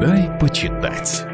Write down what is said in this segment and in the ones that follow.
Дай почитать.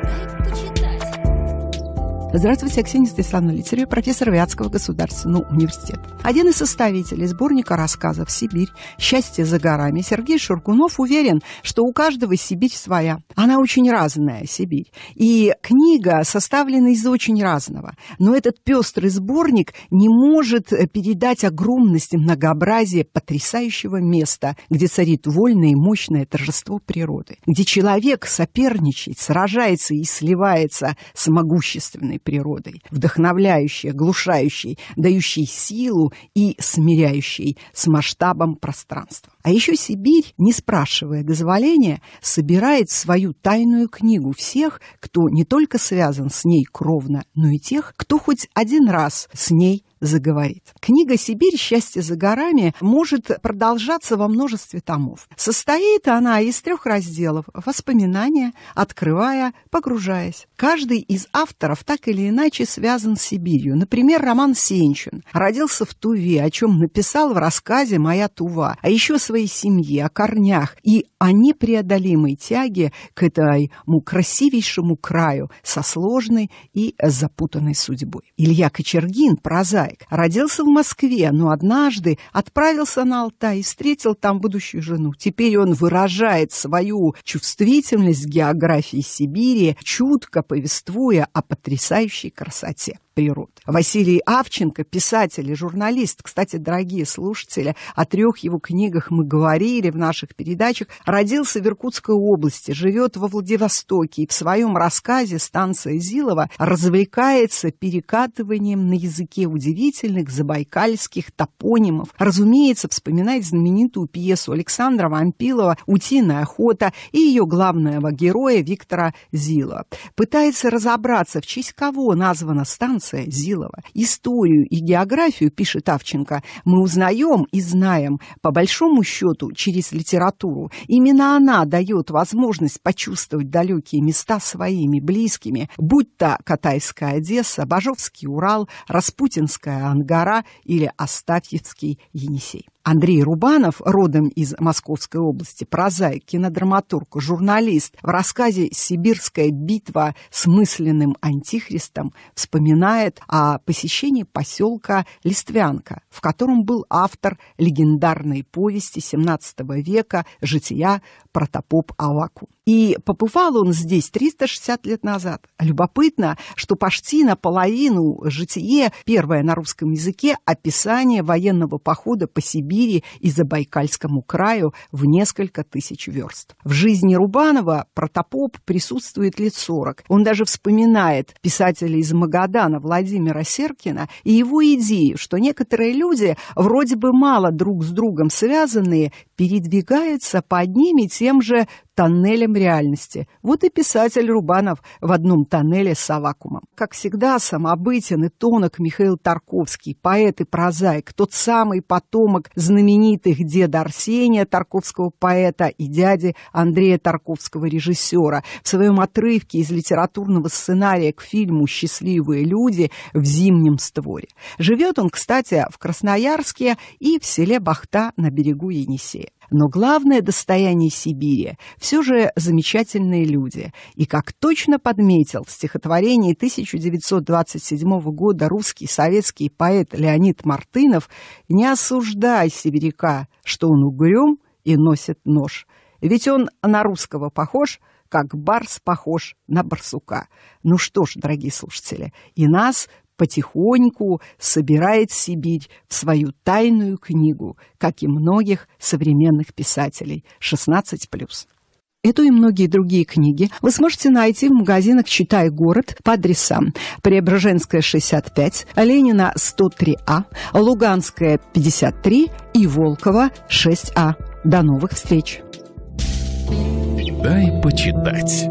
Здравствуйте, я Ксения Станиславовна Лицарева, профессор Вятского государственного университета. Один из составителей сборника рассказов «Сибирь. Счастье за горами» Сергей Шургунов уверен, что у каждого Сибирь своя. Она очень разная, Сибирь. И книга составлена из очень разного. Но этот пестрый сборник не может э, передать огромность и многообразие потрясающего места, где царит вольное и мощное торжество природы, где человек соперничает, сражается и сливается с могущественной природой, вдохновляющей, глушающей, дающей силу и смиряющей с масштабом пространства. А еще Сибирь, не спрашивая дозволения, собирает свою тайную книгу всех, кто не только связан с ней кровно, но и тех, кто хоть один раз с ней заговорит. Книга «Сибирь. Счастье за горами» может продолжаться во множестве томов. Состоит она из трех разделов – воспоминания, открывая, погружаясь. Каждый из авторов так или иначе связан с Сибирью. Например, Роман Сенчин родился в Туве, о чем написал в рассказе «Моя Тува», а еще о своей семье, о корнях и о непреодолимой тяге к этому красивейшему краю со сложной и запутанной судьбой. Илья Кочергин, прозаик, человек. Родился в Москве, но однажды отправился на Алтай и встретил там будущую жену. Теперь он выражает свою чувствительность к географии Сибири, чутко повествуя о потрясающей красоте природы. Василий Авченко, писатель и журналист, кстати, дорогие слушатели, о трех его книгах мы говорили в наших передачах, родился в Иркутской области, живет во Владивостоке и в своем рассказе «Станция Зилова» развлекается перекатыванием на языке удивительных забайкальских топонимов. Разумеется, вспоминает знаменитую пьесу Александра Вампилова «Утиная охота» и ее главного героя Виктора Зила. Пытается разобраться, в честь кого названа станция Франция, Зилова. Историю и географию, пишет Авченко, мы узнаем и знаем, по большому счету, через литературу. Именно она дает возможность почувствовать далекие места своими близкими, будь то Катайская Одесса, Бажовский Урал, Распутинская Ангара или Астафьевский Енисей. Андрей Рубанов, родом из Московской области, прозаик, кинодраматург, журналист, в рассказе «Сибирская битва с мысленным антихристом» вспоминает о посещении поселка Листвянка, в котором был автор легендарной повести XVII века «Жития протопоп Аваку». И побывал он здесь 360 лет назад. Любопытно, что почти наполовину «Житие» первое на русском языке описание военного похода по Сибири Сибири и Забайкальскому краю в несколько тысяч верст. В жизни Рубанова протопоп присутствует лет 40. Он даже вспоминает писателя из Магадана Владимира Серкина и его идею, что некоторые люди, вроде бы мало друг с другом связанные, передвигаются по одним и тем же тоннелем реальности. Вот и писатель Рубанов в одном тоннеле с Авакумом. Как всегда, самобытен и тонок Михаил Тарковский, поэт и прозаик, тот самый потомок знаменитых деда Арсения Тарковского поэта и дяди Андрея Тарковского режиссера. В своем отрывке из литературного сценария к фильму «Счастливые люди» в «Зимнем створе». Живет он, кстати, в Красноярске и в селе Бахта на берегу Енисея. Но главное достояние Сибири все же замечательные люди. И как точно подметил в стихотворении 1927 года русский советский поэт Леонид Мартынов, не осуждай сибиряка, что он угрюм и носит нож. Ведь он на русского похож, как барс похож на барсука. Ну что ж, дорогие слушатели, и нас потихоньку собирает Сибирь в свою тайную книгу, как и многих современных писателей 16+. Эту и многие другие книги вы сможете найти в магазинах «Читай город» по адресам Преображенская, 65, Ленина, 103А, Луганская, 53 и Волкова, 6А. До новых встреч! Дай почитать.